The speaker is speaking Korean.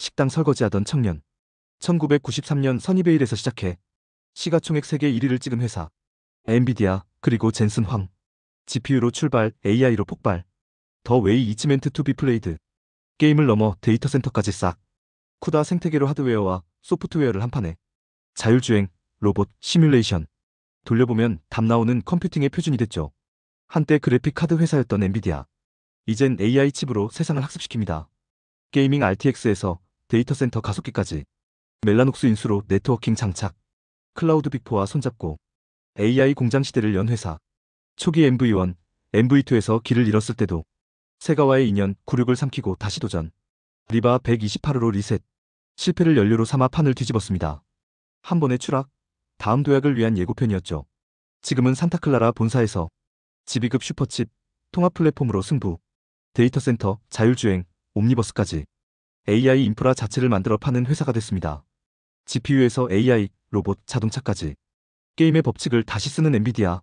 식당 설거지하던 청년. 1993년 선이베일에서 시작해 시가총액 세계 1위를 찍은 회사. 엔비디아 그리고 젠슨 황. GPU로 출발, AI로 폭발. 더 웨이 이치멘트 투비 플레이드. 게임을 넘어 데이터 센터까지 싹. 쿠다 생태계로 하드웨어와 소프트웨어를 한 판에. 자율주행, 로봇, 시뮬레이션. 돌려보면 답 나오는 컴퓨팅의 표준이 됐죠. 한때 그래픽 카드 회사였던 엔비디아. 이젠 AI 칩으로 세상을 학습시킵니다. 게이밍 RTX에서 데이터센터 가속기까지 멜라녹스 인수로 네트워킹 장착 클라우드 빅포와 손잡고 AI 공장 시대를 연 회사 초기 MV1, MV2에서 길을 잃었을 때도 세가와의 인연, 구6을 삼키고 다시 도전 리바 128으로 리셋 실패를 연료로 삼아 판을 뒤집었습니다. 한 번의 추락, 다음 도약을 위한 예고편이었죠. 지금은 산타클라라 본사에서 지비급 슈퍼칩, 통합 플랫폼으로 승부, 데이터센터, 자율주행, 옴니버스까지 AI 인프라 자체를 만들어 파는 회사가 됐습니다. GPU에서 AI, 로봇, 자동차까지 게임의 법칙을 다시 쓰는 엔비디아,